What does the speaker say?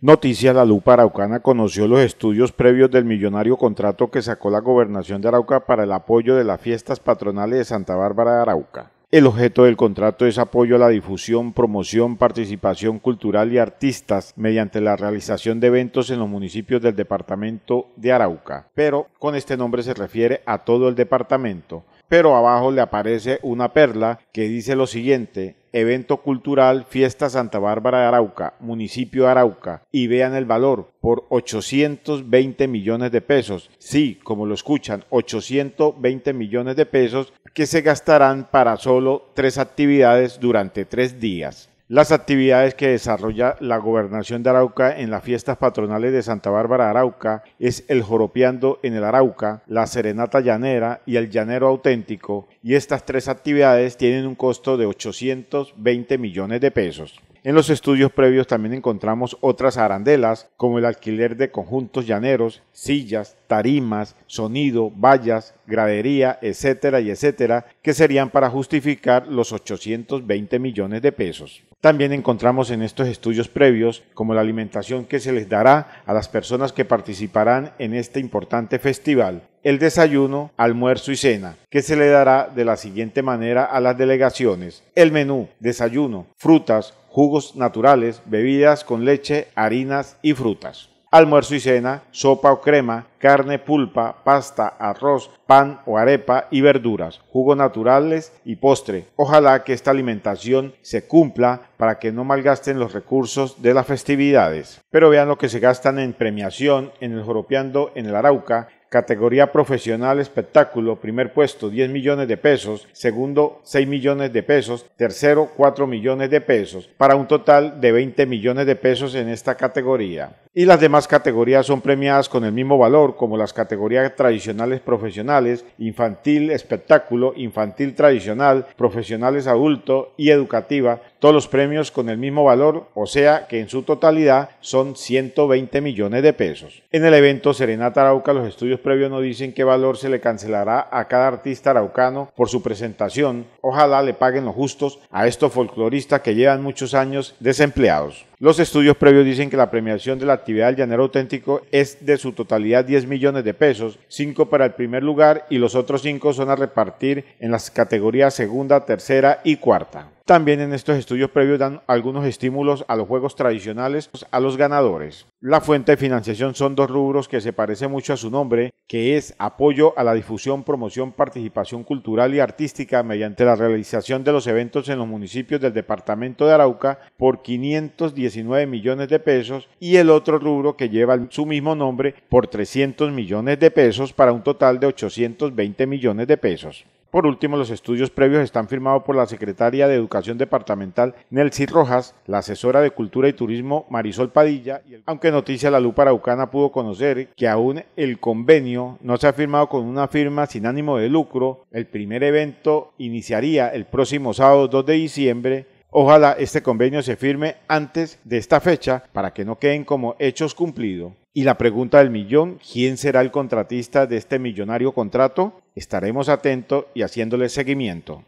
Noticia La Lupa Araucana conoció los estudios previos del millonario contrato que sacó la gobernación de Arauca para el apoyo de las fiestas patronales de Santa Bárbara de Arauca. El objeto del contrato es apoyo a la difusión, promoción, participación cultural y artistas mediante la realización de eventos en los municipios del departamento de Arauca, pero con este nombre se refiere a todo el departamento. Pero abajo le aparece una perla que dice lo siguiente, evento cultural Fiesta Santa Bárbara de Arauca, municipio de Arauca, y vean el valor por 820 millones de pesos. Sí, como lo escuchan, 820 millones de pesos que se gastarán para solo tres actividades durante tres días las actividades que desarrolla la gobernación de Arauca en las fiestas patronales de Santa Bárbara Arauca es el joropeando en el Arauca, la serenata llanera y el llanero auténtico, y estas tres actividades tienen un costo de 820 millones de pesos. En los estudios previos también encontramos otras arandelas, como el alquiler de conjuntos llaneros, sillas, tarimas, sonido, vallas, gradería, etcétera y etcétera, que serían para justificar los 820 millones de pesos. También encontramos en estos estudios previos como la alimentación que se les dará a las personas que participarán en este importante festival, el desayuno, almuerzo y cena, que se le dará de la siguiente manera a las delegaciones. El menú, desayuno, frutas, jugos naturales, bebidas con leche, harinas y frutas. Almuerzo y cena, sopa o crema, carne, pulpa, pasta, arroz, pan o arepa y verduras, jugos naturales y postre. Ojalá que esta alimentación se cumpla para que no malgasten los recursos de las festividades. Pero vean lo que se gastan en premiación, en el joropeando, en el Arauca, Categoría profesional espectáculo, primer puesto 10 millones de pesos, segundo 6 millones de pesos, tercero 4 millones de pesos, para un total de 20 millones de pesos en esta categoría. Y las demás categorías son premiadas con el mismo valor como las categorías tradicionales profesionales, infantil espectáculo, infantil tradicional, profesionales adulto y educativa, todos los premios con el mismo valor, o sea que en su totalidad son 120 millones de pesos. En el evento Serenata Arauca los estudios previo no dicen qué valor se le cancelará a cada artista araucano por su presentación. Ojalá le paguen los justos a estos folcloristas que llevan muchos años desempleados. Los estudios previos dicen que la premiación de la actividad del llanero auténtico es de su totalidad 10 millones de pesos, 5 para el primer lugar y los otros 5 son a repartir en las categorías segunda, tercera y cuarta. También en estos estudios previos dan algunos estímulos a los juegos tradicionales a los ganadores. La fuente de financiación son dos rubros que se parece mucho a su nombre, que es apoyo a la difusión, promoción, participación cultural y artística mediante la realización de los eventos en los municipios del departamento de Arauca por 510 millones de pesos y el otro rubro que lleva su mismo nombre por 300 millones de pesos para un total de 820 millones de pesos. Por último, los estudios previos están firmados por la secretaria de Educación Departamental Nelcy Rojas, la asesora de Cultura y Turismo Marisol Padilla, y aunque Noticia La Lupa Araucana pudo conocer que aún el convenio no se ha firmado con una firma sin ánimo de lucro. El primer evento iniciaría el próximo sábado 2 de diciembre Ojalá este convenio se firme antes de esta fecha para que no queden como hechos cumplidos. Y la pregunta del millón, ¿quién será el contratista de este millonario contrato? Estaremos atentos y haciéndole seguimiento.